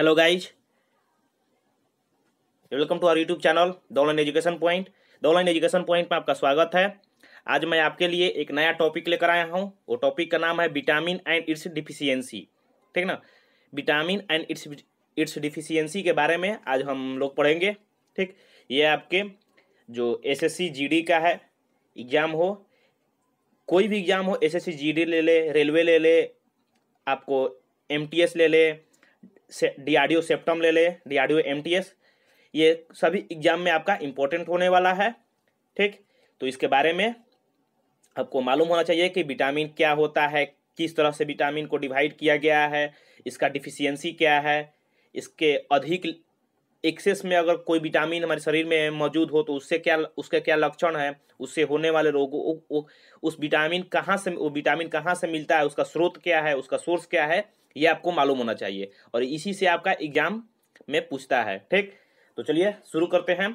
Hello guys welcome to our YouTube channel the online education point the online education point में आपका स्वागत है आज मैं आपके लिए एक नया टॉपिक लेकर आया हूँ वो टॉपिक का नाम है विटामिन एंड इट्स डिफिशियंसी ठीक ना vitamin and its its deficiency के बारे में आज हम लोग पढ़ेंगे ठीक ये आपके जो एस एस का है एग्ज़ाम हो कोई भी एग्ज़ाम हो एस एस ले ले रेलवे ले ले आपको एम ले ले से डी सेप्टम ले ले डी आर ये सभी एग्जाम में आपका इम्पोर्टेंट होने वाला है ठीक तो इसके बारे में आपको मालूम होना चाहिए कि विटामिन क्या होता है किस तरह से विटामिन को डिवाइड किया गया है इसका डिफिशियंसी क्या है इसके अधिक एक्सेस में अगर कोई विटामिन हमारे शरीर में मौजूद हो तो उससे क्या उसके क्या लक्षण है उससे होने वाले रोगों उस विटामिन कहाँ से वो विटामिन कहाँ से मिलता है उसका स्रोत क्या है उसका सोर्स क्या है ये आपको मालूम होना चाहिए और इसी से आपका एग्जाम में पूछता है ठीक तो चलिए शुरू करते हैं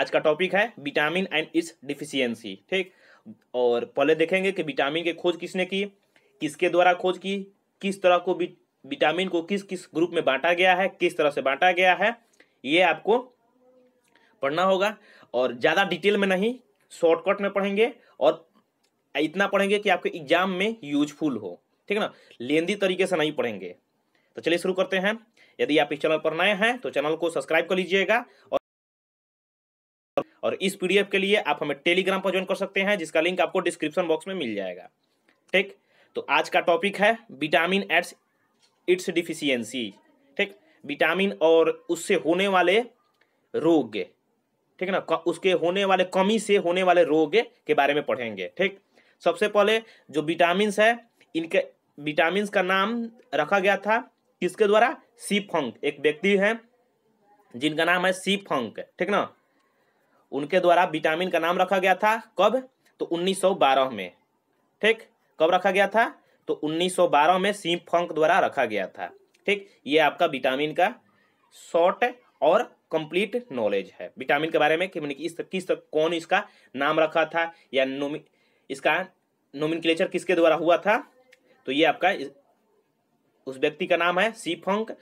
आज का टॉपिक है विटामिन एंड इट्स डिफिशियंसी ठीक और पहले देखेंगे कि विटामिन की खोज किसने की किसके द्वारा खोज की किस तरह को विटामिन को किस किस ग्रुप में बांटा गया है किस तरह से बांटा गया है ये आपको पढ़ना होगा और ज़्यादा डिटेल में नहीं शॉर्टकट में पढ़ेंगे और इतना पढ़ेंगे कि आपके एग्जाम में यूजफुल हो ठीक है ना लेंदी तरीके से नहीं पढ़ेंगे तो चलिए शुरू करते हैं यदि आप इस चैनल पर नए हैं तो चैनल को सब्सक्राइब कर लीजिएगा और इस पीडीएफ के लिए आप हमें टेलीग्राम पर ज्वाइन कर सकते हैं जिसका लिंक आपको डिस्क्रिप्शन बॉक्स में मिल जाएगा ठीक तो आज का टॉपिक है विटामिन एड्स इट्स डिफिशियंसी ठीक विटामिन और उससे होने वाले रोग ठीक है ना उसके होने वाले कमी से होने वाले रोग के बारे में पढ़ेंगे ठीक सबसे पहले जो विटामिन है इनके विटामिन का नाम रखा गया था किसके द्वारा सी फंक एक व्यक्ति है जिनका नाम है सी फंक ठीक ना उनके द्वारा विटामिन का नाम रखा गया था कब तो 1912 में ठीक कब रखा गया था तो 1912 में सी फंक द्वारा रखा गया था ठीक ये आपका विटामिन का शॉर्ट और कंप्लीट नॉलेज है विटामिन के बारे में कि मैंने किस किस कौन इसका नाम रखा था या नोमी इसका नोमिन किसके द्वारा हुआ था तो ये आपका उस व्यक्ति का नाम है सी फंक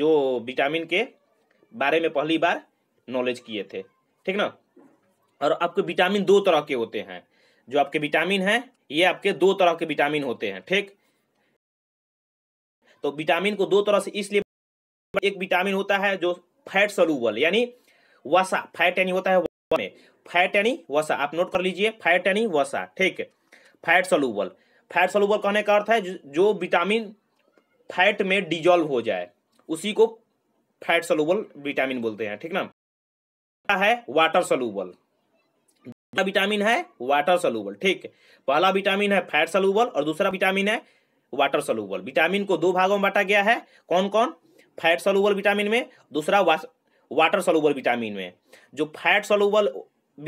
जो विटामिन के बारे में पहली बार नॉलेज किए थे ठीक ना और आपके विटामिन दो तरह के होते हैं जो आपके विटामिन हैं ये आपके दो तरह के विटामिन होते हैं ठीक तो विटामिन को दो तरह से इसलिए एक विटामिन होता है जो फैट सलूबल यानी वसा फैट यानी होता है में फैट यानी वसा आप नोट कर लीजिए फैट यानी वसा ठीक फैट सलूबल फैट सलूबल कहने का अर्थ है जो विटामिन फैट में डिजॉल्व हो जाए उसी को फैट सोलूबल विटामिन बोलते हैं ठीक ना है वाटर सोलूबल विटामिन है वाटर सलूबल ठीक पहला विटामिन है फैट सलूबल और दूसरा विटामिन है वाटर सलूबल विटामिन को दो भागों में बांटा गया है कौन कौन फैट सलूबल विटामिन में दूसरा वाटर सलूबल विटामिन में जो फैट सलूबल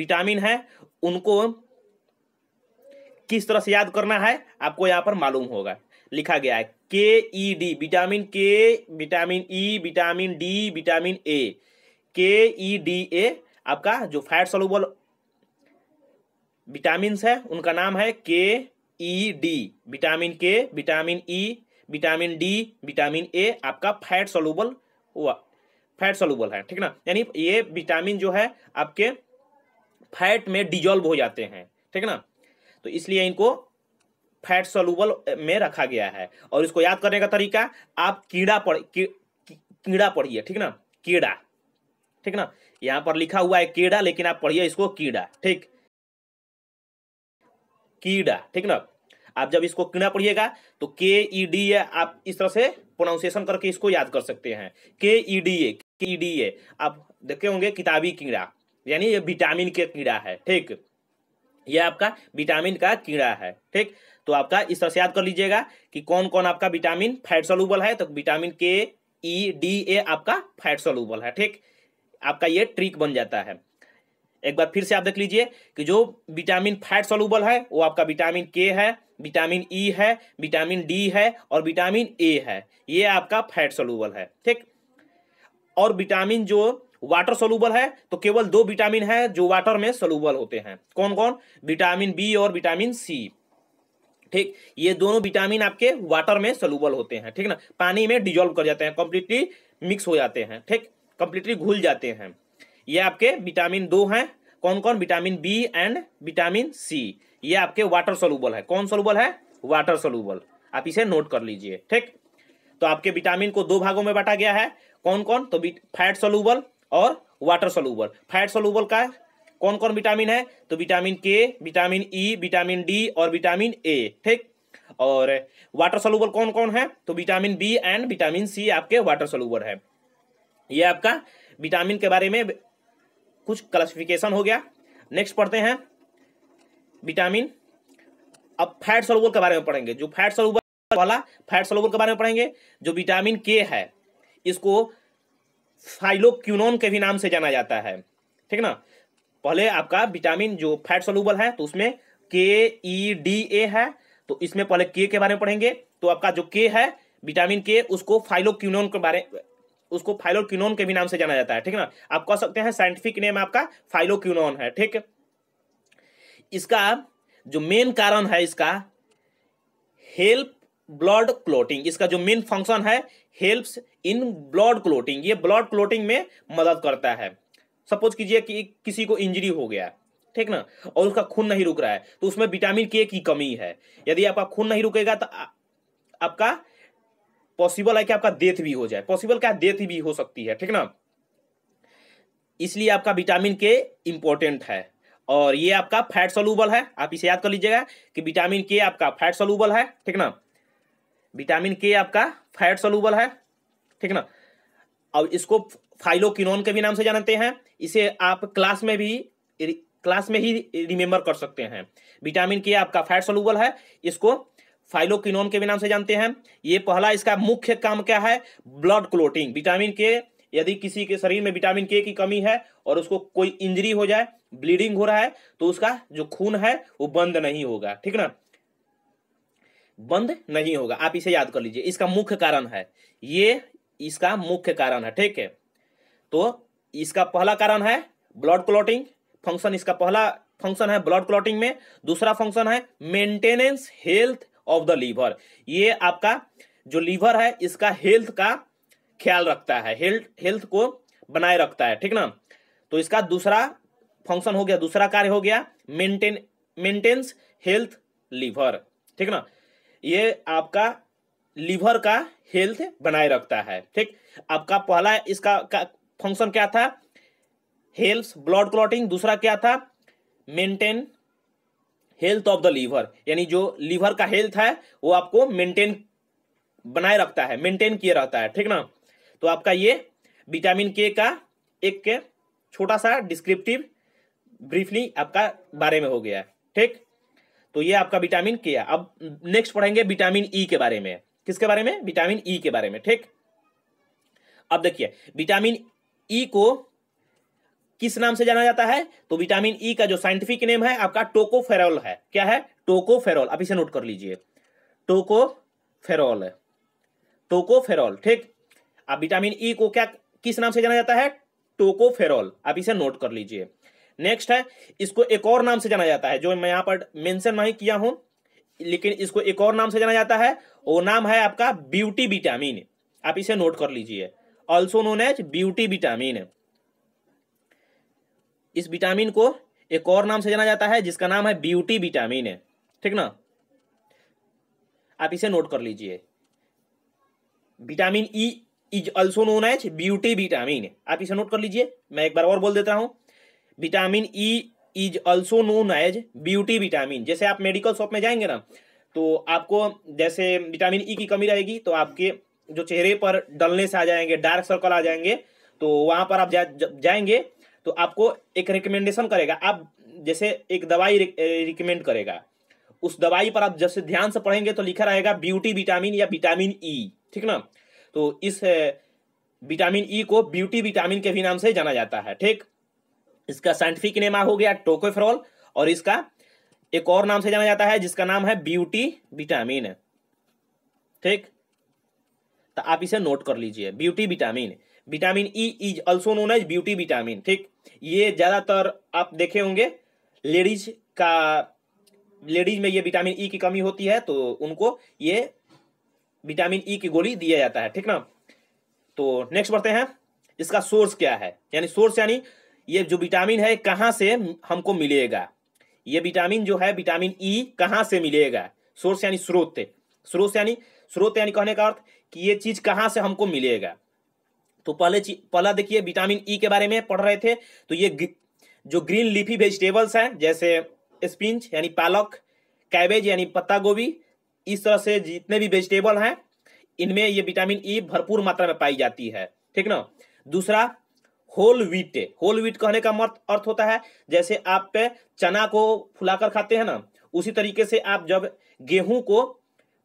विटामिन है उनको किस तरह से याद करना है आपको यहाँ पर मालूम होगा लिखा गया है K E D vitamin K vitamin E vitamin D vitamin A K E D A आपका जो फैट सोलूबल विटामिन है उनका नाम है K E D vitamin K vitamin E vitamin D vitamin A आपका फैट सोलूबल हुआ fat soluble है ठीक ना यानी ये विटामिन जो है आपके फैट में डिजॉल्व हो जाते हैं ठीक ना तो इसलिए इनको फैट सोलूबल में रखा गया है और इसको याद करने का तरीका आप कीड़ा पढ़ की, की, कीड़ा पढ़िए ठीक ना कीड़ा ठीक ना यहाँ पर लिखा हुआ है कीड़ा लेकिन आप पढ़िए इसको कीड़ा ठीक कीड़ा ठीक ना आप जब इसको कीड़ा पढ़िएगा तो के ई डी ए आप इस तरह से प्रोनाउंसिएशन करके इसको याद कर सकते हैं के E D A K E D A आप देखे होंगे किताबी कीड़ा यानी ये विटामिन के कीड़ा है ठीक यह आपका विटामिन का कीड़ा है ठीक तो आपका इस तरह से याद कर लीजिएगा कि कौन कौन आपका विटामिन फैट सोलूबल है तो विटामिन के ई डी ए आपका फैट सोलूबल है ठीक आपका ये ट्रिक बन जाता है एक बार फिर से आप देख लीजिए कि जो विटामिन फैट सोलूबल है वो आपका विटामिन के है विटामिन ई e है विटामिन डी है और विटामिन ए है ये आपका फैट सोलूबल है ठीक और विटामिन जो वाटर सोलूबल है तो केवल दो विटामिन है जो वाटर में सोलूबल होते हैं कौन कौन विटामिन बी और विटामिन सी ठीक ये दोनों विटामिन आपके वाटर में सोलूबल होते हैं ठीक ना पानी में डिजोल्व कर जाते हैं कंप्लीटली मिक्स हो जाते हैं ठीक कंप्लीटली घुल जाते हैं ये आपके विटामिन दो हैं कौन कौन vitamin B and vitamin C ये आपके वाटर सोलूबल है कौन सोलूबल है वाटर सोलूबल आप इसे नोट कर लीजिए ठीक तो आपके विटामिन को दो भागों में बांटा गया है कौन कौन तो फैट सोलूबल और वाटर सोलूबल फैट सोलूबल का कौन कौन विटामिन है तो vitamin K vitamin E vitamin D और विटामिन ए ठीक और वाटर सोलूबल कौन कौन है तो vitamin B and vitamin C आपके वाटर सोलूबल है ये आपका विटामिन के बारे में कुछ क्लासिफिकेशन हो गया नेक्स्ट पढ़ते हैं विटामिन अब फैट सोलूबल के बारे में पढ़ेंगे जो फैट सोलूबल वाला फैट सोलूबल के बारे में पढ़ेंगे जो विटामिन के है इसको साइलोक्यूनोन के भी नाम से जाना जाता है ठीक ना पहले आपका विटामिन जो फैट सोलूबल है तो उसमें के ई डी ए है तो इसमें पहले के के बारे में पढ़ेंगे तो आपका जो के है विटामिन के उसको फाइलोक्यूनोन के बारे उसको फाइलोक्यूनोन के भी नाम से जाना जाता है ठीक ना आप कह सकते हैं साइंटिफिक नेम आपका फाइलोक्यूनोन है ठीक इसका जो मेन कारण है इसका हेल्प ब्लड क्लोटिंग इसका जो मेन फंक्शन है हेल्प्स इन ब्लड क्लोटिंग ये ब्लड क्लोटिंग में मदद करता है सपोज कीजिए कि किसी को इंजरी हो गया ठीक ना और उसका खून नहीं रुक रहा है तो उसमें विटामिन के की कमी है यदि आपका खून नहीं रुकेगा तो आपका पॉसिबल है कि आपका डेथ भी हो जाए पॉसिबल क्या डेथ भी हो सकती है ठीक ना इसलिए आपका विटामिन के इंपॉर्टेंट है और ये आपका फैट सोलूबल है आप इसे याद कर लीजिएगा कि विटामिन के आपका फैट सोलूबल है ठीक ना विटामिन के आपका फैट सोलूबल है ठीक ना अब इसको फाइलोकिनोन के भी नाम से जानते हैं इसे आप क्लास में भी क्लास में ही रिमेम्बर कर सकते हैं विटामिन के आपका फैट सोलूबल है इसको फाइलोकिनोन के भी नाम से जानते हैं ये पहला इसका मुख्य काम क्या है ब्लड क्लोटिंग विटामिन के यदि किसी के शरीर में विटामिन के की कमी है और उसको कोई इंजरी हो जाए ब्लीडिंग हो रहा है तो उसका जो खून है वो बंद नहीं होगा ठीक ना बंद नहीं होगा आप इसे याद कर लीजिए इसका मुख्य कारण है ये इसका मुख्य कारण है ठीक है तो इसका पहला कारण है ब्लड क्लॉटिंग फंक्शन इसका पहला फंक्शन है ब्लड क्लॉटिंग में दूसरा फंक्शन है maintenance health of the liver ये आपका जो लीवर है इसका हेल्थ का ख्याल रखता है हेल्थ हेल्थ को बनाए रखता है ठीक ना तो इसका दूसरा फंक्शन हो गया दूसरा कार्य हो गया मेंटेन मेंटेन्स हेल्थ लीवर ठीक ना ये आपका लीवर का हेल्थ बनाए रखता है ठीक आपका पहला इसका फंक्शन क्या था हेल्थ ब्लड क्लॉटिंग दूसरा क्या था maintain health of the liver यानी जो लीवर का हेल्थ है वो आपको मेंटेन बनाए रखता है मेंटेन किए रहता है ठीक ना तो आपका ये विटामिन के का एक के छोटा सा डिस्क्रिप्टिव ब्रीफली आपका बारे में हो गया ठीक तो ये आपका विटामिन के है अब नेक्स्ट पढ़ेंगे विटामिन ई e के बारे में किसके बारे में विटामिन ई e के बारे में ठीक अब देखिए विटामिन ई e को किस नाम से जाना जाता है तो विटामिन ई e का जो साइंटिफिक नेम है आपका टोकोफेरोल है क्या है टोकोफेरोल आप इसे नोट कर लीजिए टोको फेरोल ठीक अब विटामिन ई e को क्या किस नाम से जाना जाता है टोकोफेरोल आप इसे नोट कर लीजिए नेक्स्ट है इसको एक और नाम से जाना जाता है जो मैं यहां पर मेंशन नहीं किया हूं लेकिन इसको एक और नाम से जाना जाता है वो नाम है आपका ब्यूटी विटामिन आप इसे नोट कर लीजिए also known as beauty vitamin इस विटामिन को एक और नाम से जाना जाता है जिसका नाम है ब्यूटी विटामिन ठीक ना आप इसे नोट कर लीजिए vitamin E is also known as beauty vitamin आप इसे नोट कर लीजिए मैं एक बार और बोल देता हूं vitamin E e is also known as beauty vitamin जैसे आप मेडिकल शॉप में जाएंगे ना तो आपको जैसे विटामिन ई e की कमी रहेगी तो आपके जो चेहरे पर डलनेस आ जाएंगे डार्क सर्कल आ जाएंगे तो वहां पर आप जा, जाएंगे तो आपको एक रिकमेंडेशन करेगा आप जैसे एक दवाई रिकमेंड करेगा उस दवाई पर आप जैसे ध्यान से पढ़ेंगे तो लिखा रहेगा ब्यूटी विटामिन या विटामिन ई e, ठीक ना तो इस विटामिन ई e को ब्यूटी विटामिन के भी नाम से जाना जाता है ठीक इसका साइंटिफिक नेम हो गया टोकोफ्रॉल और इसका एक और नाम से जाना जाता है जिसका नाम है ब्यूटी विटामिन ठीक तो आप इसे नोट कर लीजिए beauty vitamin vitamin E is also known as beauty vitamin ठीक ये ज़्यादातर आप देखे होंगे लेडीज का लेडीज में ये विटामिन ई e की कमी होती है तो उनको ये विटामिन ई e की गोली दिया जाता है ठीक ना तो नेक्स्ट बढ़ते हैं इसका सोर्स क्या है यानी सोर्स यानी ये जो विटामिन है कहाँ से हमको मिलेगा ये विटामिन जो है विटामिन ई e, कहाँ से मिलेगा सोर्स यानी स्रोत स्रोत यानी स्रोत यानी कहने का अर्थ कि ये चीज़ कहाँ से हमको मिलेगा तो पहले पहला देखिए विटामिन ई e के बारे में पढ़ रहे थे तो ये जो ग्रीन लीफी वेजिटेबल्स हैं जैसे स्पिंच यानी पालक कैबेज यानी पत्ता गोभी इस तरह से जितने भी वेजिटेबल हैं इनमें ये विटामिन ई e भरपूर मात्रा में पाई जाती है ठीक ना दूसरा होल वीट होल वीट कहने का अर्थ होता है जैसे आप चना को फुलाकर खाते हैं ना उसी तरीके से आप जब गेहूं को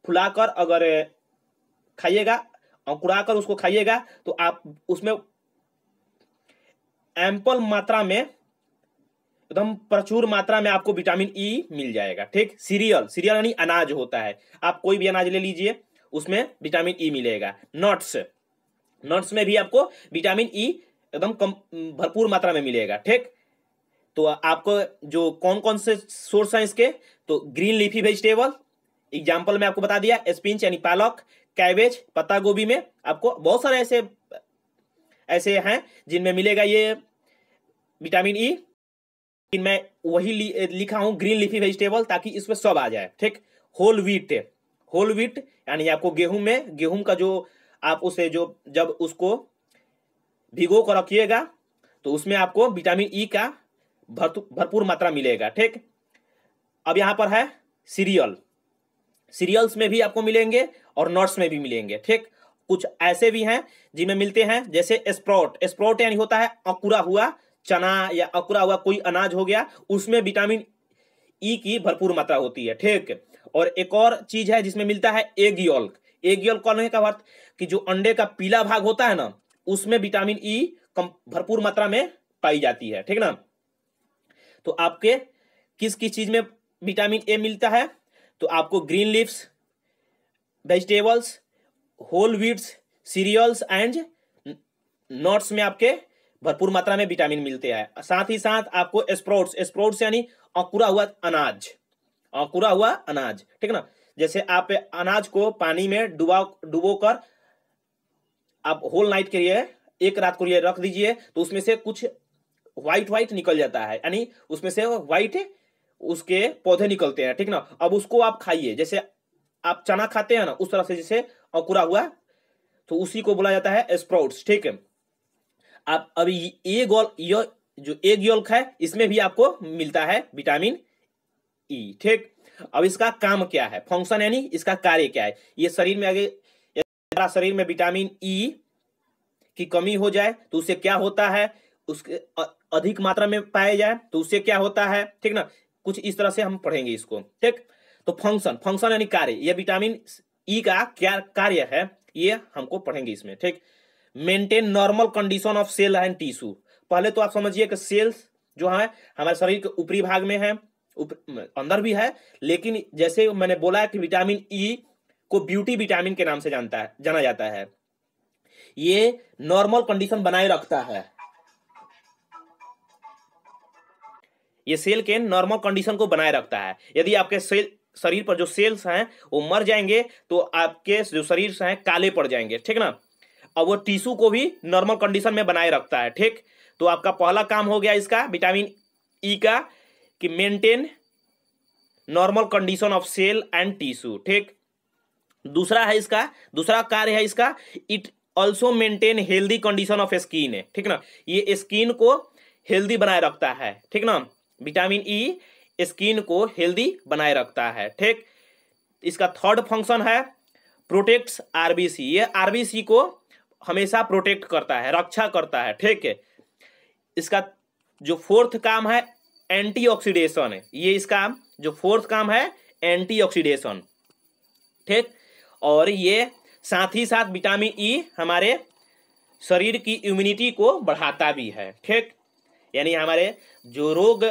फुलाकर अगर खाइएगा अंकुड़ाकर उसको खाइएगा तो आप उसमें एम्पल मात्रा में एकदम प्रचुर मात्रा में आपको विटामिन ई e मिल जाएगा ठीक सीरियल सीरियल यानी अनाज होता है आप कोई भी अनाज ले लीजिए उसमें विटामिन ई e मिलेगा नट्स नट्स में भी आपको विटामिन ई e एकदम कम भरपूर मात्रा में मिलेगा ठीक तो आपको जो कौन कौन से सोर्स हैं इसके तो ग्रीन लीफी वेजिटेबल एग्जाम्पल में आपको बता दिया स्पिंच यानी पालक कैबेज पत्ता गोभी में आपको बहुत सारे ऐसे ऐसे हैं जिनमें मिलेगा ये विटामिन ई e. मैं वही लि, लिखा हूँ ग्रीन लीफी वेजिटेबल ताकि इसमें सब आ जाए ठीक होल व्हीट होल व्हीट यानी आपको गेहूं में गेहूं का जो आप उसे जो जब उसको भिगो कर रखिएगा तो उसमें आपको विटामिन ई e का भरपूर मात्रा मिलेगा ठीक अब यहां पर है सीरियल सीरियल्स में भी आपको मिलेंगे और नट्स में भी मिलेंगे ठीक कुछ ऐसे भी हैं जिनमें मिलते हैं जैसे स्प्रोट स्प्रोट यानी होता है अकुरा हुआ चना या अकुरा हुआ कोई अनाज हो गया उसमें विटामिन ई e की भरपूर मात्रा होती है ठीक और एक और चीज है जिसमें मिलता है एग योल्क कौन है का अर्थ कि जो अंडे का पीला भाग होता है ना उसमें विटामिन ई e भरपूर मात्रा में पाई जाती है ठीक ना तो आपके किस किस चीज में विटामिन ए मिलता है तो आपको green leafy vegetables whole wheats cereals and nuts में आपके भरपूर मात्रा में विटामिन मिलते हैं साथ ही साथ आपको स्प्रोट्स स्प्रोट्स यानी अंकुरा हुआ अनाज अंकुरा हुआ अनाज ठीक ना जैसे आप अनाज को पानी में डुबा डुबो कर आप होल नाइट के लिए एक रात को लिए रख दीजिए तो उसमें से कुछ व्हाइट व्हाइट निकल जाता है यानी उसमें से व्हाइट उसके पौधे निकलते हैं ठीक ना अब उसको आप खाइए जैसे आप चना खाते हैं ना उस तरह से जैसे अंकुरा हुआ तो उसी को बोला जाता है स्प्राउट्स ठीक है आप अभी ये गोल यो जो एग योल्क है इसमें भी आपको मिलता है विटामिन ई e, ठीक अब इसका काम क्या है फंक्शन यानी इसका कार्य क्या है ये शरीर में आगे हमारा शरीर में विटामिन ई e की कमी हो जाए तो उससे क्या होता है उसके अधिक मात्रा में पाया जाए तो उससे क्या होता है ठीक ना कुछ इस तरह से हम पढ़ेंगे इसको ठीक तो फंक्शन फंक्शन यानी कार्य यह विटामिन ई e का क्या कार्य है ये हमको पढ़ेंगे इसमें ठीक maintain normal condition of cell and tissue पहले तो आप समझिए कि सेल्स जो है हमारे शरीर के ऊपरी भाग में है उप, अंदर भी है लेकिन जैसे मैंने बोला है कि विटामिन ई e को ब्यूटी विटामिन के नाम से जानता है जाना जाता है ये नॉर्मल कंडीशन बनाए रखता है ये सेल के नॉर्मल कंडीशन को बनाए रखता है यदि आपके सेल शरीर पर जो सेल्स हैं वो मर जाएंगे तो आपके जो शरीर हैं काले पड़ जाएंगे ठीक ना और वो टिश्यू को भी नॉर्मल कंडीशन में बनाए रखता है ठीक तो आपका पहला काम हो गया इसका विटामिन ई e का कि maintain normal condition of cell and tissue ठीक दूसरा है इसका दूसरा कार्य है इसका it also maintain healthy condition of skin है ठीक ना ये स्किन को हेल्दी बनाए रखता है ठीक ना विटामिन ई e, स्किन को हेल्दी बनाए रखता है ठीक इसका थर्ड फंक्शन है प्रोटेक्ट्स आरबीसी ये आरबीसी को हमेशा प्रोटेक्ट करता है रक्षा करता है ठीक है इसका जो फोर्थ काम है एंटी ऑक्सीडेशन ये इसका जो फोर्थ काम है एंटी ऑक्सीडेशन ठीक और ये साथ ही साथ विटामिन ई e हमारे शरीर की इम्यूनिटी को बढ़ाता भी है ठीक यानी हमारे जो रोग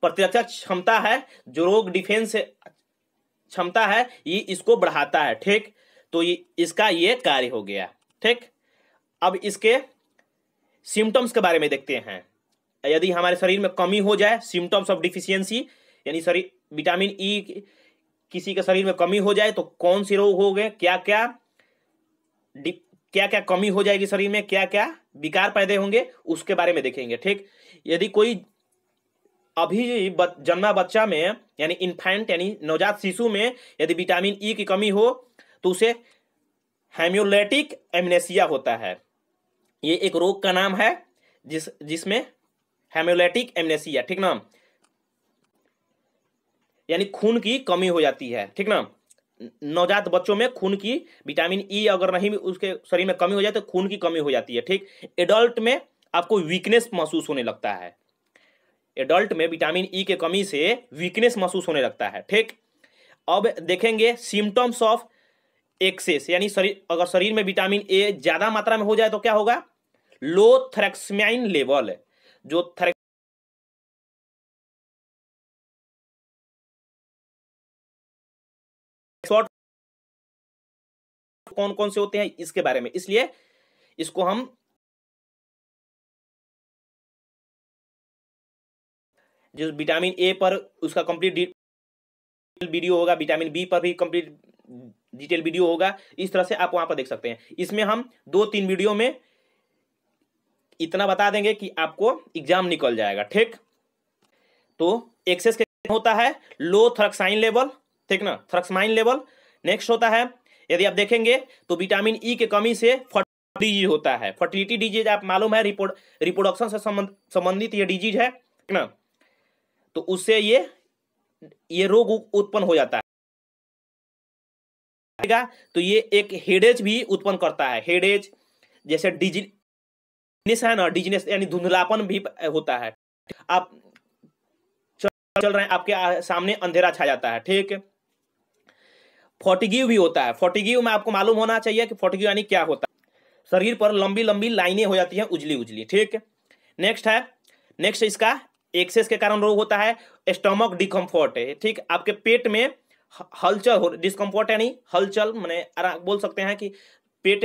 प्रतिरक्षा क्षमता है जो रोग डिफेंस क्षमता है ये इसको बढ़ाता है ठीक तो ये इसका ये कार्य हो गया ठीक अब इसके सिम्टम्स के बारे में देखते हैं यदि हमारे शरीर में कमी हो जाए सिम्टम्स ऑफ डिफिशियंसी यानी शरीर विटामिन ई e किसी के शरीर में कमी हो जाए तो कौन से रोग हो गए क्या क्या क्या क्या कमी हो जाएगी शरीर में क्या क्या विकार पैदे होंगे उसके बारे में देखेंगे ठीक यदि कोई अभी जन्मा बच्चा में यानी इन्फेंट यानी नवजात शिशु में यदि विटामिन ई e की कमी हो तो उसे हेम्योलेटिक एमनेसिया होता है ये एक रोग का नाम है जिस जिसमें हेम्योलेटिक एमनेसिया ठीक ना यानी खून की कमी हो जाती है ठीक ना नवजात बच्चों में खून की विटामिन ई e अगर नहीं उसके शरीर में कमी हो जाए तो खून की कमी हो जाती है ठीक एडल्ट में आपको वीकनेस महसूस होने लगता है एडल्ट में विटामिन ई e के कमी से वीकनेस महसूस होने लगता है ठीक अब देखेंगे सिम्टम्स ऑफ एक्सेस यानी शरीर अगर शरीर में विटामिन ए ज़्यादा मात्रा में हो जाए तो क्या होगा लो थ्रेक्समाइन लेवल जो थ्रैक्स कौन कौन से होते हैं इसके बारे में इसलिए इसको हम जो विटामिन ए पर उसका कंप्लीट डिटेल वीडियो होगा विटामिन बी पर भी कंप्लीट डिटेल वीडियो होगा इस तरह से आप वहां पर देख सकते हैं इसमें हम दो तीन वीडियो में इतना बता देंगे कि आपको एग्जाम निकल जाएगा ठीक तो एक्सेस होता है लो थ्रक्साइन लेवल ठीक ना थ्रक्समाइन लेवल नेक्स्ट होता है यदि आप देखेंगे तो विटामिन ई e के कमी से डिजीज होता है फर्टिलिटी डिजीज आप मालूम है रिपोर्ट रिप्रोडक्शन से संबंधित ये डिजीज है ना तो उससे ये ये रोग उत्पन्न हो जाता है तो ये एक हेडेज भी उत्पन्न करता है हेडेज जैसे डिजिनेस है ना डिजनेस यानी धुंधलापन भी होता है आप चल रहे हैं आपके सामने अंधेरा छा जाता है ठीक है फोर्टिगिव भी होता है फोर्टिगिव में आपको मालूम होना चाहिए कि फोर्टिगिव यानी क्या होता है शरीर पर लंबी लंबी लाइनें हो जाती हैं उजली उजली ठीक नेक्स्ट है नेक्स्ट इसका एक्सेस के कारण रोग होता है स्टमक डिकम्फर्ट है ठीक आपके पेट में हलचल हो डिस्कम्फर्ट यानी हलचल मैंने बोल सकते हैं कि पेट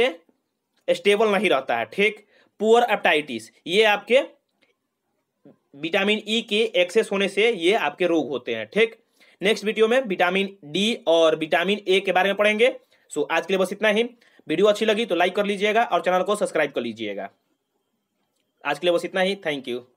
स्टेबल नहीं रहता है ठीक पुअर एप्टाइटिस ये आपके विटामिन ई e के एक्सेस होने से ये आपके रोग होते हैं ठीक नेक्स्ट वीडियो में विटामिन डी और विटामिन ए के बारे में पढ़ेंगे सो आज के लिए बस इतना ही वीडियो अच्छी लगी तो लाइक कर लीजिएगा और चैनल को सब्सक्राइब कर लीजिएगा आज के लिए बस इतना ही थैंक यू